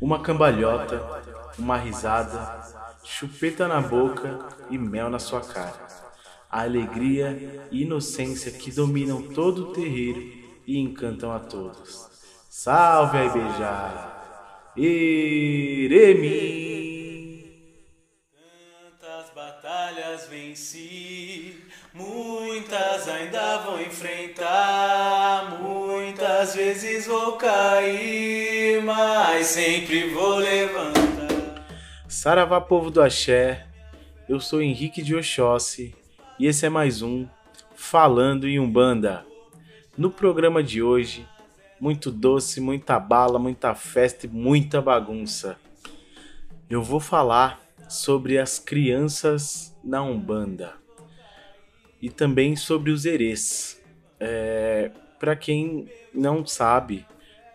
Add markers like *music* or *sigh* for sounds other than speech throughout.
uma cambalhota, uma risada, chupeta na boca e mel na sua cara. A alegria e inocência que dominam todo o terreiro e encantam a todos. Salve a Ibejara! Iremi. Tantas batalhas venci, muitas ainda vou enfrentar. Às vezes vou cair, mas sempre vou levantar. Saravá, povo do axé. Eu sou Henrique de Oxóssi e esse é mais um Falando em Umbanda. No programa de hoje, muito doce, muita bala, muita festa e muita bagunça. Eu vou falar sobre as crianças na Umbanda e também sobre os herês. É, para quem não sabe,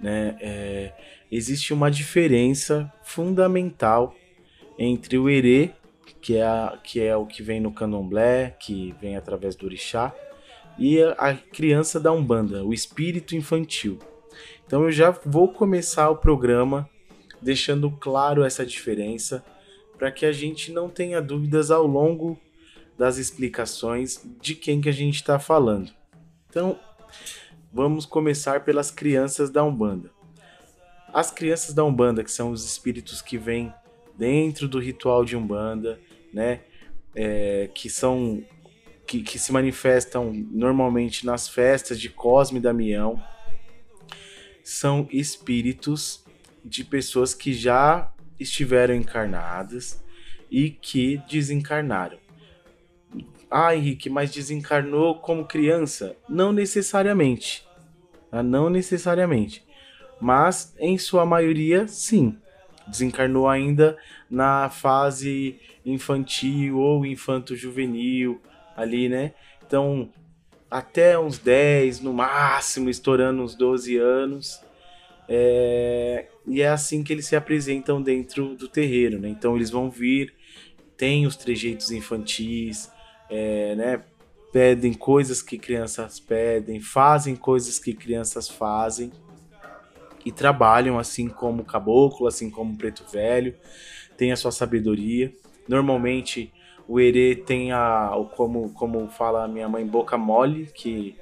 né, é, existe uma diferença fundamental entre o erê, que é, a, que é o que vem no candomblé, que vem através do orixá, e a criança da Umbanda, o espírito infantil. Então eu já vou começar o programa deixando claro essa diferença para que a gente não tenha dúvidas ao longo das explicações de quem que a gente está falando. Então, vamos começar pelas crianças da Umbanda. As crianças da Umbanda, que são os espíritos que vêm dentro do ritual de Umbanda, né? É, que são que, que, se manifestam normalmente nas festas de Cosme e Damião, são espíritos de pessoas que já estiveram encarnadas e que desencarnaram ah, Henrique, mas desencarnou como criança? Não necessariamente. Tá? Não necessariamente. Mas, em sua maioria, sim. Desencarnou ainda na fase infantil ou infanto-juvenil, ali, né? Então, até uns 10, no máximo, estourando uns 12 anos. É... E é assim que eles se apresentam dentro do terreiro, né? Então, eles vão vir, tem os trejeitos infantis, é, né, pedem coisas que crianças pedem, fazem coisas que crianças fazem e trabalham assim como caboclo, assim como preto velho, tem a sua sabedoria. Normalmente o erê tem a, como, como fala a minha mãe, boca mole, que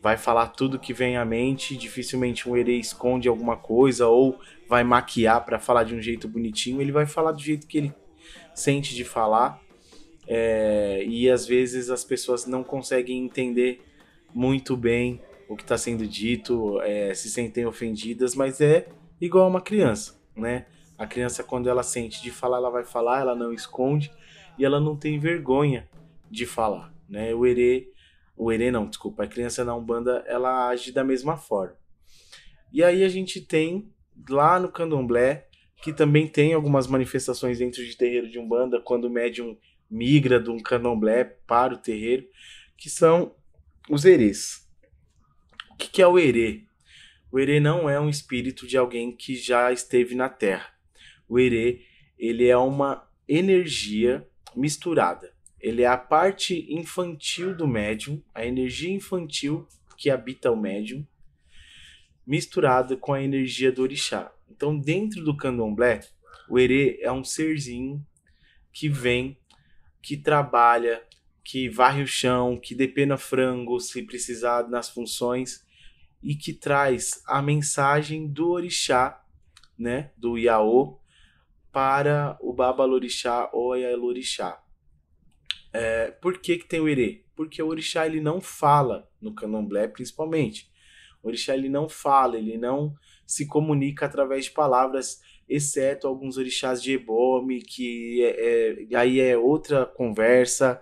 vai falar tudo que vem à mente, dificilmente um erê esconde alguma coisa ou vai maquiar para falar de um jeito bonitinho, ele vai falar do jeito que ele sente de falar. É, e às vezes as pessoas não conseguem entender muito bem o que está sendo dito, é, se sentem ofendidas, mas é igual uma criança, né? A criança, quando ela sente de falar, ela vai falar, ela não esconde e ela não tem vergonha de falar, né? O erê, o erê não, desculpa, a criança na Umbanda, ela age da mesma forma. E aí a gente tem lá no Candomblé, que também tem algumas manifestações dentro de terreiro de Umbanda, quando o médium migra do candomblé para o terreiro, que são os herês. O que, que é o herê? O herê não é um espírito de alguém que já esteve na Terra. O herê, ele é uma energia misturada. Ele é a parte infantil do médium, a energia infantil que habita o médium, misturada com a energia do orixá. Então, dentro do candomblé, o herê é um serzinho que vem que trabalha, que varre o chão, que depena frango se precisar nas funções e que traz a mensagem do orixá, né, do Iaô para o baba Lorixá ou Ayalorixá. É, por que, que tem o ire? Porque o orixá ele não fala no candomblé, principalmente. O orixá ele não fala, ele não se comunica através de palavras exceto alguns orixás de Ebome, que é, é, aí é outra conversa.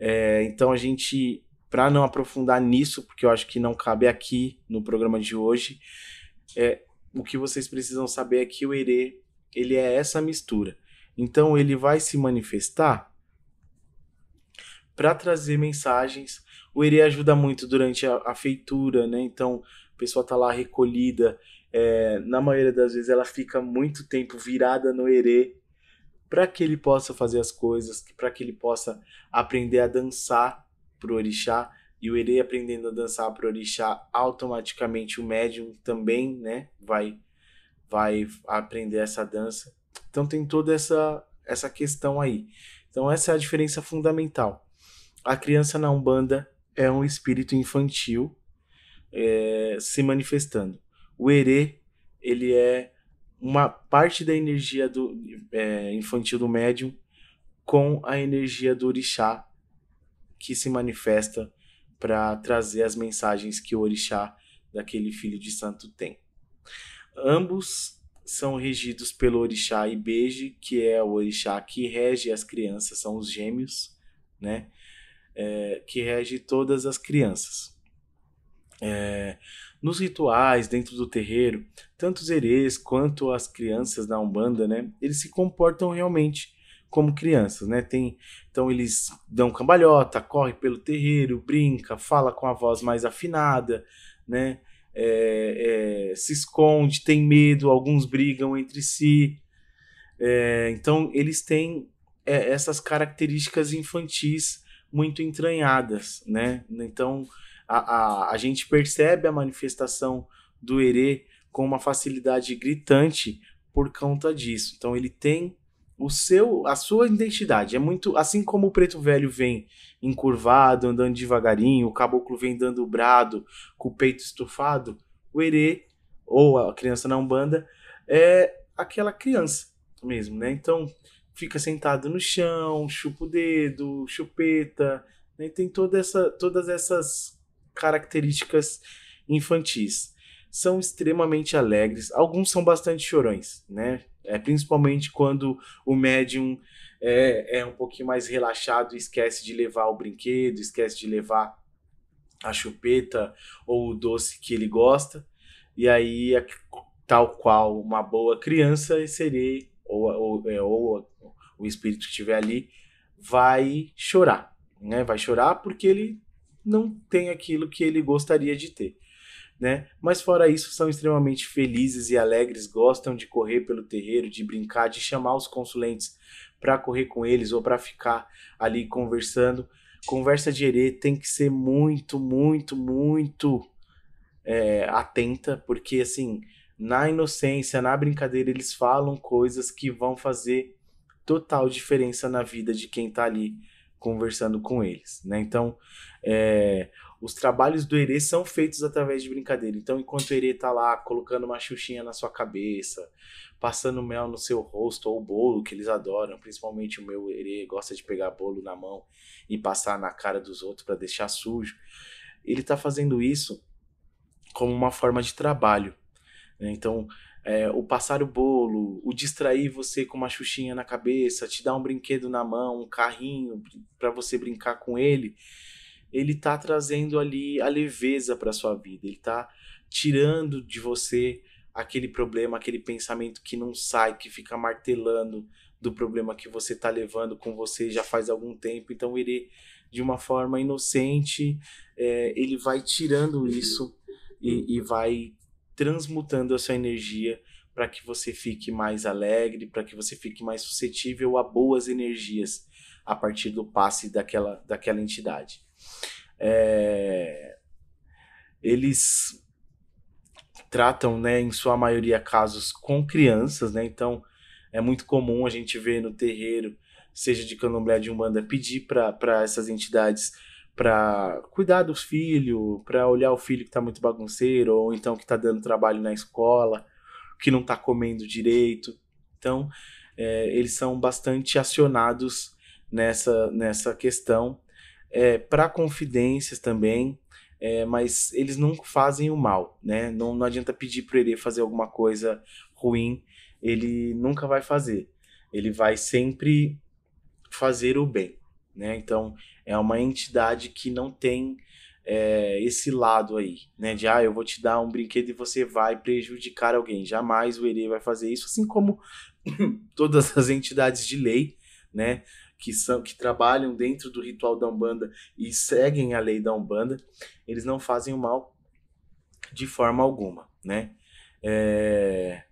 É, então a gente, para não aprofundar nisso, porque eu acho que não cabe aqui no programa de hoje, é, o que vocês precisam saber é que o Erê, ele é essa mistura. Então ele vai se manifestar para trazer mensagens. O Erê ajuda muito durante a, a feitura, né? Então a pessoa tá lá recolhida, é, na maioria das vezes ela fica muito tempo virada no erê para que ele possa fazer as coisas, para que ele possa aprender a dançar pro orixá e o erê aprendendo a dançar pro orixá, automaticamente o médium também, né, vai vai aprender essa dança. Então tem toda essa essa questão aí. Então essa é a diferença fundamental. A criança na Umbanda é um espírito infantil é, se manifestando o erê ele é uma parte da energia do é, infantil do médium com a energia do orixá que se manifesta para trazer as mensagens que o orixá daquele filho de santo tem. Ambos são regidos pelo orixá Ibeje, que é o orixá que rege as crianças, são os gêmeos, né? É, que rege todas as crianças. É, nos rituais dentro do terreiro, tanto os herês quanto as crianças da Umbanda, né, eles se comportam realmente como crianças, né? Tem, então eles dão cambalhota, corre pelo terreiro, brinca, fala com a voz mais afinada, né? É, é, se esconde, tem medo, alguns brigam entre si. É, então eles têm é, essas características infantis muito entranhadas, né? Então a, a, a gente percebe a manifestação do erê com uma facilidade gritante por conta disso. Então ele tem o seu a sua identidade. É muito assim como o preto velho vem encurvado, andando devagarinho, o caboclo vem dando brado, com o peito estufado, o erê ou a criança na Umbanda é aquela criança mesmo, né? Então fica sentado no chão, chupa o dedo, chupeta, né? Tem toda essa todas essas características infantis. São extremamente alegres, alguns são bastante chorões, né? É, principalmente quando o médium é, é um pouquinho mais relaxado, esquece de levar o brinquedo, esquece de levar a chupeta ou o doce que ele gosta, e aí, é tal qual uma boa criança, serei, ou, ou, é, ou o espírito que estiver ali, vai chorar, né? Vai chorar porque ele não tem aquilo que ele gostaria de ter. Né? Mas fora isso, são extremamente felizes e alegres, gostam de correr pelo terreiro, de brincar, de chamar os consulentes para correr com eles ou para ficar ali conversando. Conversa de herê tem que ser muito, muito, muito é, atenta, porque assim, na inocência, na brincadeira, eles falam coisas que vão fazer total diferença na vida de quem está ali conversando com eles, né? Então, é, os trabalhos do Erê são feitos através de brincadeira. Então, enquanto o Erê tá lá colocando uma xuxinha na sua cabeça, passando mel no seu rosto ou bolo, que eles adoram, principalmente o meu Erê gosta de pegar bolo na mão e passar na cara dos outros para deixar sujo. Ele tá fazendo isso como uma forma de trabalho. Né? Então, é, o passar o bolo, o distrair você com uma xuxinha na cabeça, te dar um brinquedo na mão, um carrinho para você brincar com ele ele está trazendo ali a leveza para sua vida, ele está tirando de você aquele problema, aquele pensamento que não sai, que fica martelando do problema que você está levando com você já faz algum tempo. Então ele, de uma forma inocente, é, ele vai tirando isso e, e vai transmutando a sua energia para que você fique mais alegre, para que você fique mais suscetível a boas energias a partir do passe daquela, daquela entidade. É, eles tratam, né, em sua maioria, casos com crianças, né? Então é muito comum a gente ver no terreiro, seja de candomblé de umbanda, pedir para essas entidades para cuidar do filho, para olhar o filho que está muito bagunceiro, ou então que está dando trabalho na escola, que não está comendo direito. Então, é, eles são bastante acionados nessa, nessa questão é, para confidências também, é, mas eles não fazem o mal, né? Não, não adianta pedir para ele fazer alguma coisa ruim, ele nunca vai fazer. Ele vai sempre fazer o bem, né? Então é uma entidade que não tem é, esse lado aí, né? De ah, eu vou te dar um brinquedo e você vai prejudicar alguém. Jamais o Erê vai fazer isso, assim como *clears throat* todas as entidades de lei, né? que são que trabalham dentro do ritual da Umbanda e seguem a lei da Umbanda, eles não fazem o mal de forma alguma, né? É,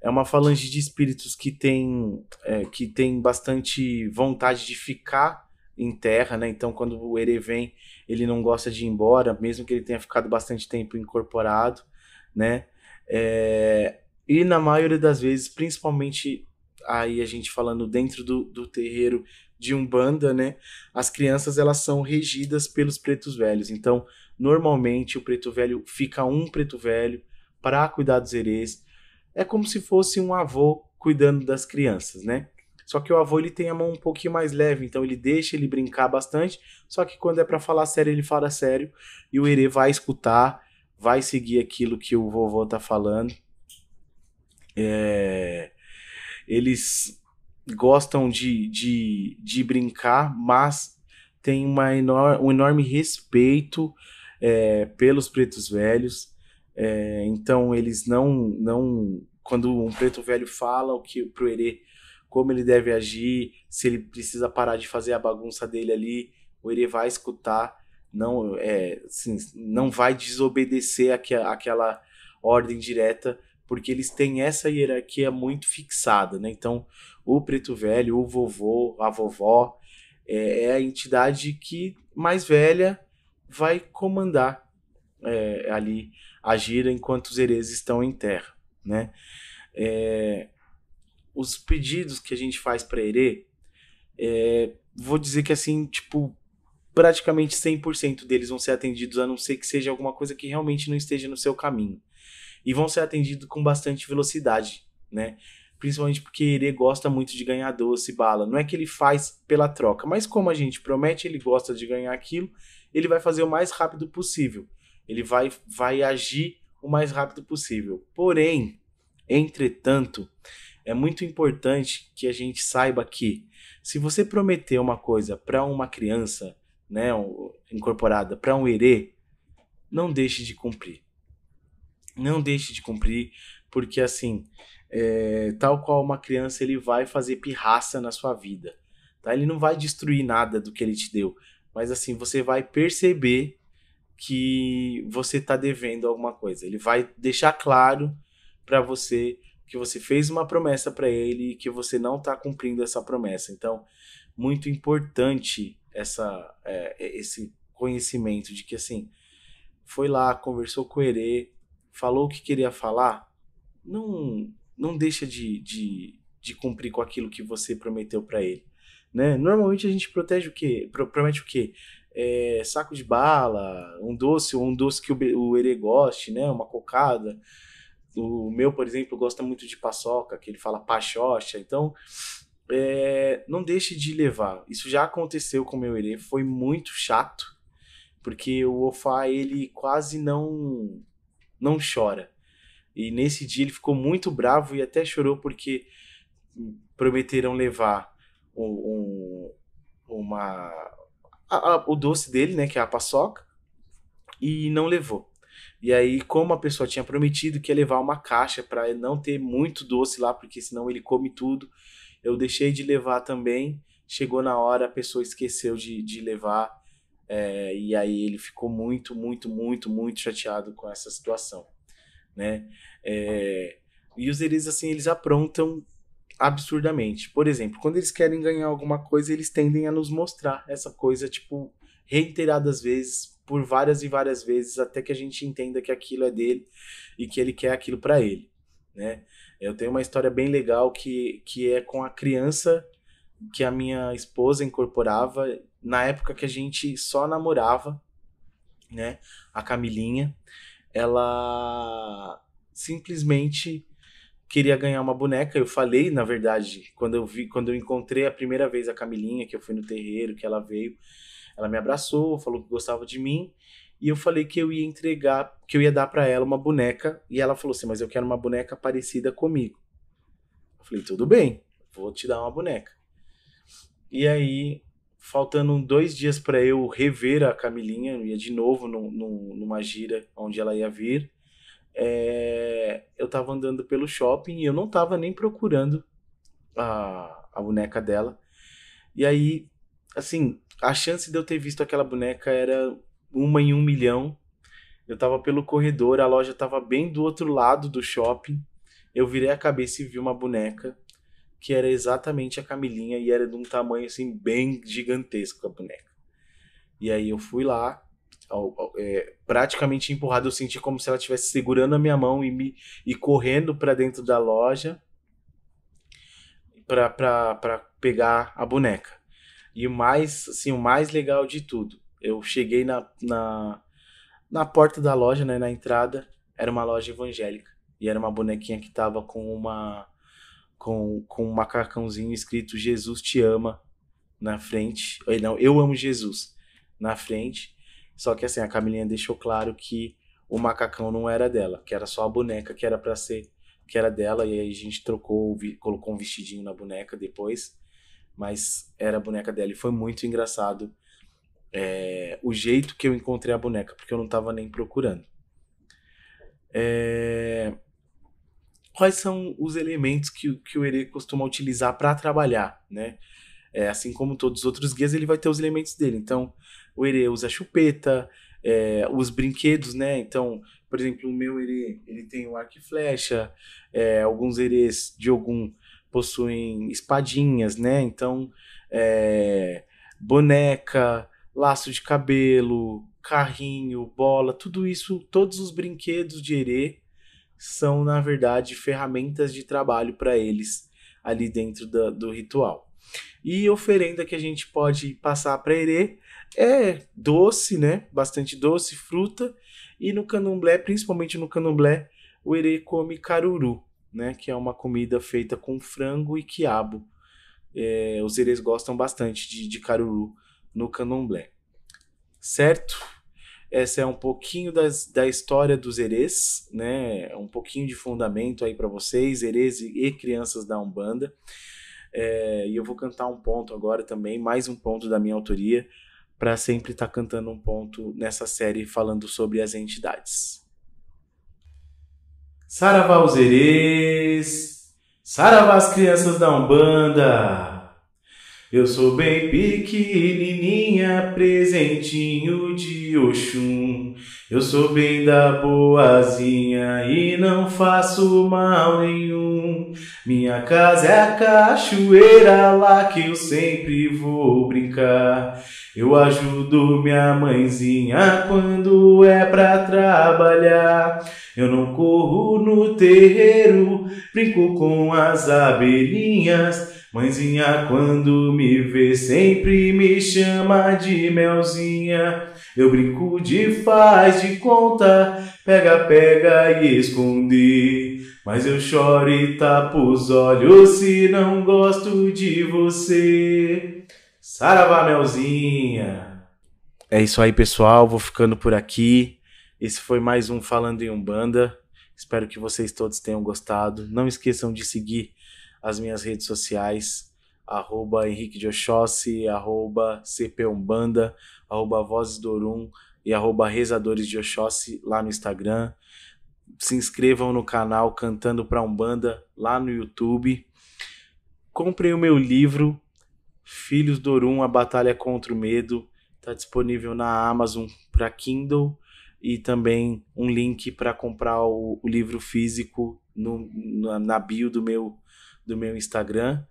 é uma falange de espíritos que tem, é, que tem bastante vontade de ficar em terra, né? Então, quando o Ere vem, ele não gosta de ir embora, mesmo que ele tenha ficado bastante tempo incorporado, né? É, e na maioria das vezes, principalmente aí a gente falando dentro do, do terreiro de Umbanda, né? As crianças elas são regidas pelos pretos velhos. Então, normalmente o preto velho fica um preto velho para cuidar dos herês. É como se fosse um avô cuidando das crianças, né? Só que o avô ele tem a mão um pouquinho mais leve, então ele deixa ele brincar bastante. Só que quando é para falar sério, ele fala sério e o herê vai escutar, vai seguir aquilo que o vovô tá falando. É, eles gostam de, de, de brincar, mas tem uma enor um enorme respeito é, pelos pretos velhos. É, então eles não, não. Quando um preto velho fala o que pro Herê, como ele deve agir, se ele precisa parar de fazer a bagunça dele ali, o Herê vai escutar, não, é, assim, não vai desobedecer aqua, aquela ordem direta, porque eles têm essa hierarquia muito fixada, né? Então, o preto velho, o vovô, a vovó é, é a entidade que mais velha vai comandar é, ali agir enquanto os hereses estão em terra, né? É, os pedidos que a gente faz para Herê, é, vou dizer que assim, tipo, praticamente 100% deles vão ser atendidos, a não ser que seja alguma coisa que realmente não esteja no seu caminho e vão ser atendidos com bastante velocidade, né? Principalmente porque ele gosta muito de ganhar doce bala. Não é que ele faz pela troca, mas como a gente promete, ele gosta de ganhar aquilo, ele vai fazer o mais rápido possível. Ele vai, vai agir o mais rápido possível. Porém, entretanto, é muito importante que a gente saiba que se você prometer uma coisa para uma criança, né, incorporada, para um herê, não deixe de cumprir. Não deixe de cumprir, porque assim, é, tal qual uma criança, ele vai fazer pirraça na sua vida. Tá? Ele não vai destruir nada do que ele te deu, mas assim, você vai perceber que você está devendo alguma coisa. Ele vai deixar claro para você que você fez uma promessa para ele e que você não está cumprindo essa promessa. Então, muito importante essa, é, esse conhecimento de que assim foi lá conversou com o Herê, falou o que queria falar, não não deixa de, de, de cumprir com aquilo que você prometeu para ele. Né? Normalmente a gente protege o quê? Pro, promete o quê? É, saco de bala, um doce, um doce que o, o Ere goste, né? uma cocada. O meu, por exemplo, gosta muito de paçoca, que ele fala pachocha. Então, é, não deixe de levar. Isso já aconteceu com o meu Ere, foi muito chato, porque o Ofá, ele quase não não chora. E nesse dia ele ficou muito bravo e até chorou porque prometeram levar o um, uma, a, a, o doce dele, né, que é a paçoca, e não levou. E aí, como a pessoa tinha prometido que ia levar uma caixa para não ter muito doce lá, porque senão ele come tudo, eu deixei de levar também. Chegou na hora, a pessoa esqueceu de, de levar é, e aí ele ficou muito, muito, muito, muito chateado com essa situação, né? É, e os eles assim, eles aprontam absurdamente. Por exemplo, quando eles querem ganhar alguma coisa, eles tendem a nos mostrar essa coisa, tipo, reiteradas vezes, por várias e várias vezes, até que a gente entenda que aquilo é dele e que ele quer aquilo para ele, né? Eu tenho uma história bem legal que, que é com a criança que a minha esposa incorporava na época que a gente só namorava, né? A Camilinha, ela simplesmente queria ganhar uma boneca. Eu falei, na verdade, quando eu vi, quando eu encontrei a primeira vez a Camilinha, que eu fui no terreiro, que ela veio, ela me abraçou, falou que gostava de mim, e eu falei que eu ia entregar, que eu ia dar para ela uma boneca, e ela falou assim: "Mas eu quero uma boneca parecida comigo". Eu falei: "Tudo bem, vou te dar uma boneca". E aí faltando dois dias para eu rever a Camilinha, eu ia de novo no no numa gira onde ela ia vir. É, eu estava andando pelo shopping e eu não estava nem procurando a, a boneca dela. E aí, assim, a chance de eu ter visto aquela boneca era uma em um milhão. Eu estava pelo corredor, a loja estava bem do outro lado do shopping. Eu virei a cabeça e vi uma boneca que era exatamente a Camilinha e era de um tamanho assim bem gigantesco a boneca. E aí eu fui lá, ao, ao, é, praticamente empurrado, eu senti como se ela estivesse segurando a minha mão e me e correndo para dentro da loja para pegar a boneca. E o mais, assim, o mais legal de tudo, eu cheguei na, na, na porta da loja, né, na entrada, era uma loja evangélica. E era uma bonequinha que tava com uma com, com um macacãozinho escrito Jesus te ama na frente. Ou, não, eu amo Jesus na frente. Só que assim, a Camilinha deixou claro que o macacão não era dela, que era só a boneca que era para ser, que era dela, e aí a gente trocou, colocou um vestidinho na boneca depois, mas era a boneca dela e foi muito engraçado é, o jeito que eu encontrei a boneca, porque eu não tava nem procurando. É, quais são os elementos que, que o herê costuma utilizar para trabalhar, né? É, assim como todos os outros guias, ele vai ter os elementos dele. Então, o herê usa chupeta, é, os brinquedos, né? Então, por exemplo, o meu herê ele tem o arco e flecha, é, alguns herês de algum possuem espadinhas, né? Então, é, boneca, laço de cabelo, carrinho, bola, tudo isso, todos os brinquedos de herê são, na verdade, ferramentas de trabalho para eles ali dentro da, do ritual. E oferenda que a gente pode passar para Herê é doce, né? Bastante doce, fruta. E no candomblé, principalmente no candomblé, o Herê come caruru, né? Que é uma comida feita com frango e quiabo. É, os Herês gostam bastante de, de caruru no candomblé. Certo? Essa é um pouquinho das, da história dos herês, né? É um pouquinho de fundamento aí para vocês, herês e, e crianças da Umbanda. É, e eu vou cantar um ponto agora também, mais um ponto da minha autoria, para sempre estar tá cantando um ponto nessa série falando sobre as entidades. Saravá os herês, saravá as crianças da Umbanda. Eu sou bem pequenininha, presentinho de Oxum. Eu sou bem da boazinha e não faço mal nenhum. Minha casa é a cachoeira lá que eu sempre vou brincar. Eu ajudo minha mãezinha quando é pra trabalhar. Eu não corro no terreiro, brinco com as abelhinhas. Mãezinha, quando me vê, sempre me chama de melzinha. Eu brinco de faz faz de conta, pega, pega e esconde. Mas eu choro e tapo os olhos se não gosto de você. Saravá, Melzinha! É isso aí, pessoal. Vou ficando por aqui. Esse foi mais um Falando em Umbanda. Espero que vocês todos tenham gostado. Não esqueçam de seguir as minhas redes sociais, arroba Henrique de Oxóssi, arroba CP Umbanda, arroba Vozes do Orum, e arroba Rezadores de Oxóssi lá no Instagram. Se inscrevam no canal Cantando para Umbanda lá no YouTube. Comprem o meu livro Filhos do Orum, A Batalha contra o Medo. Está disponível na Amazon para Kindle e também um link para comprar o, o, livro físico no, na, na bio do meu, do meu Instagram.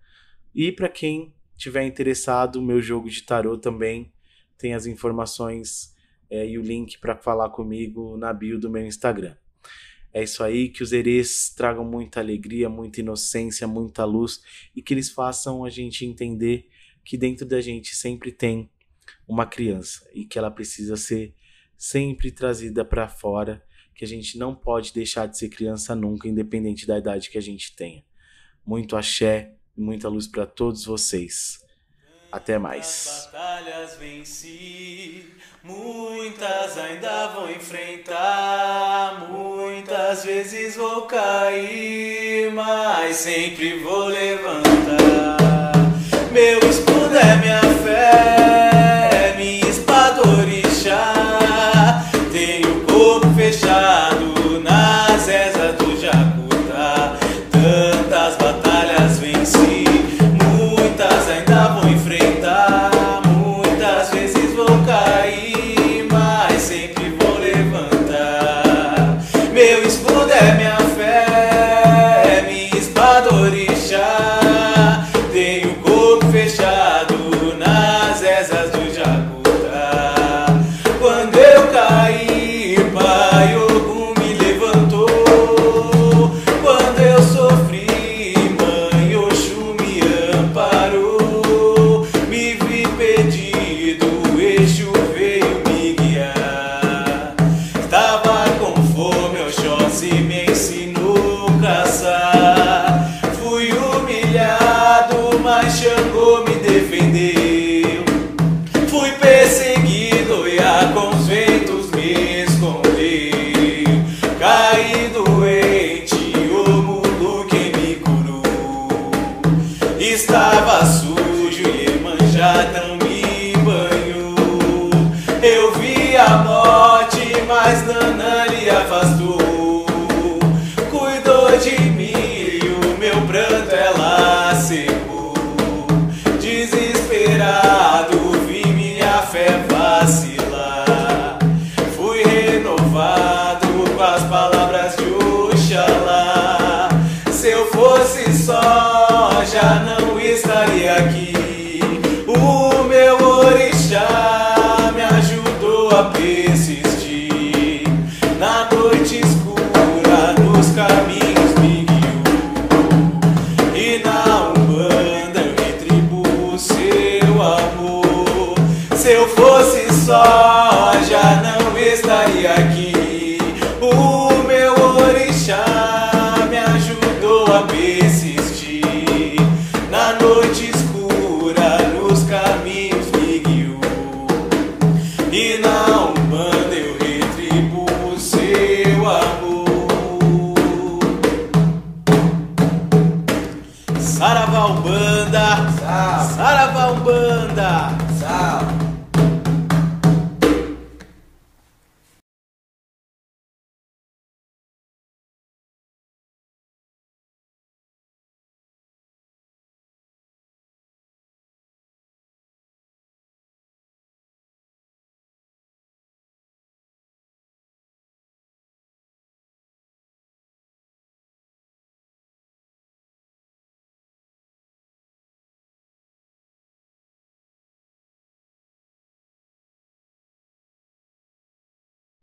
E para quem tiver interessado, meu jogo de tarô também tem as informações é, e o link para falar comigo na bio do meu Instagram. É isso aí, que os herês tragam muita alegria, muita inocência, muita luz e que eles façam a gente entender que dentro da gente sempre tem uma criança e que ela precisa ser sempre trazida para fora, que a gente não pode deixar de ser criança nunca, independente da idade que a gente tenha. Muito axé e muita luz para todos vocês. Até mais. As batalhas venci, muitas ainda vou enfrentar, muitas vezes vou cair, mas sempre vou levantar. Meu escudo é minha fé.